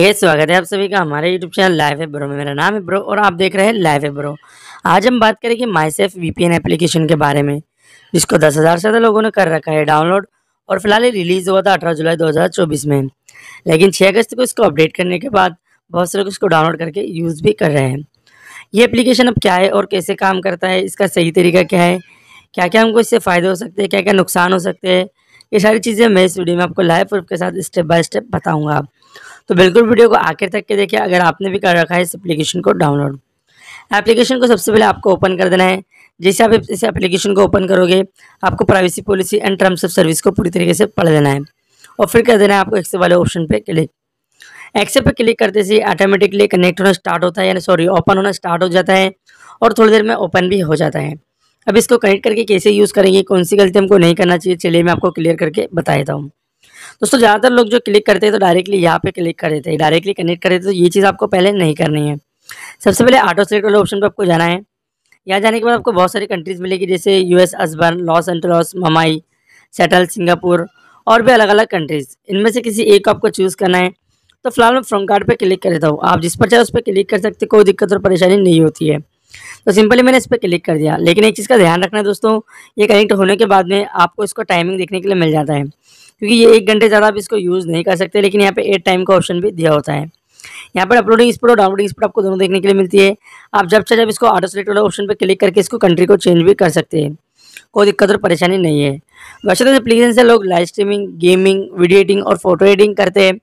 hey, स्वागत है आप सभी का हमारे यूट्यूब चैनल लाइव है ब्रो में मेरा नाम है ब्रो और आप देख रहे हैं लाइव है ब्रो आज हम बात करेंगे माई सेफ वी एप्लीकेशन के बारे में जिसको दस हज़ार से ज़्यादा लोगों ने कर रखा है डाउनलोड और फिलहाल ही रिलीज़ हुआ था अठारह जुलाई 2024 में लेकिन छः अगस्त को इसको अपडेट करने के बाद बहुत से लोग इसको डाउनलोड करके यूज़ भी कर रहे हैं ये एप्लीकेशन अब क्या है और कैसे काम करता है इसका सही तरीका क्या है क्या क्या हमको इससे फ़ायदे हो सकते हैं क्या क्या नुकसान हो सकते हैं ये सारी चीज़ें मैं इस वीडियो में आपको लाइव प्रूफ के साथ स्टेप बाय स्टेप बताऊँगा तो बिल्कुल वीडियो को आखिर तक के देखिए अगर आपने भी कर रखा है इस एप्लीकेशन को डाउनलोड एप्लीकेशन को सबसे पहले आपको ओपन कर देना है जैसे आप इस एप्लीकेशन को ओपन करोगे आपको privacy policy and terms of service को पूरी तरीके से पढ़ देना है और फिर कर देना है आपको एक्से वाले ऑप्शन पर क्लिक एक्से पर क्लिक करते से ऑटोमेटिकली कनेक्ट होना स्टार्ट होता है यानी सॉरी ओपन होना स्टार्ट हो जाता है और थोड़ी देर में ओपन भी हो जाता है अब इसको कनेक्ट करके कैसे यूज़ करेंगे कौन सी गलती हमको नहीं करना चाहिए चलिए मैं आपको क्लियर करके बता देता हूँ दोस्तों ज़्यादातर लोग जो क्लिक करते हैं तो डायरेक्टली यहाँ पे क्लिक कर देते हैं डायरेक्टली कनेक्ट कर देते तो ये चीज़ आपको पहले नहीं करनी है सबसे पहले ऑटो सेलेक्ट वाले ऑप्शन पर आपको जाना है यहाँ जाने के बाद आपको बहुत सारी कंट्रीज़ मिलेगी जैसे यूएस अजबर्न लॉस एंटलॉस ममाई सेटल सिंगापुर और भी अलग अलग कंट्रीज़ इनमें से किसी एक को आपको चूज़ करना है तो फिलहाल मैं फ्रॉम कार्ड पर क्लिक कर देता हूँ आप जिस पर चाहे उस पर क्लिक कर सकते कोई दिक्कत और परेशानी नहीं होती है तो सिंपली मैंने इस पर क्लिक कर दिया लेकिन एक चीज़ का ध्यान रखना है दोस्तों ये कनेक्ट होने के बाद में आपको इसको टाइमिंग देखने के लिए मिल जाता है क्योंकि ये एक घंटे ज़्यादा आप इसको यूज़ नहीं कर सकते लेकिन यहाँ पे एट टाइम का ऑप्शन भी दिया होता है यहाँ पर अपलोडिंग स्पीड और डाउनलोडिंग स्पीड आपको दोनों देखने के लिए मिलती है आप जब चाहे जब इसको ऑटो सेलेक्ट वाले ऑप्शन पर क्लिक करके इसको कंट्री को चेंज भी कर सकते हैं कोई दिक्कत और परेशानी नहीं है वैसे तो एप्लीकेशन से लोग live streaming gaming video editing और फोटो एडिटिंग करते हैं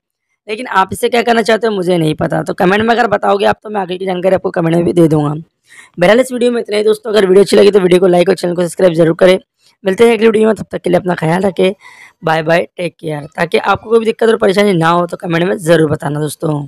लेकिन आप इससे क्या करना चाहते हो मुझे नहीं पता तो कमेंट में अगर बताओगे आप तो मैं आगे की जानकारी आपको कमेंट में भी दे दूंगा बहरहाल इस वीडियो में इतना ही दोस्तों अगर वीडियो अच्छी लगी तो वीडियो को लाइक और चैनल को सब्सक्राइब जरूर करें मिलते हैं अगली वीडियो में तब तक के लिए अपना ख्याल रखें बाय बाय टेक केयर ताकि आपको कोई भी दिक्कत और परेशानी ना हो तो कमेंट में ज़रूर बताना दोस्तों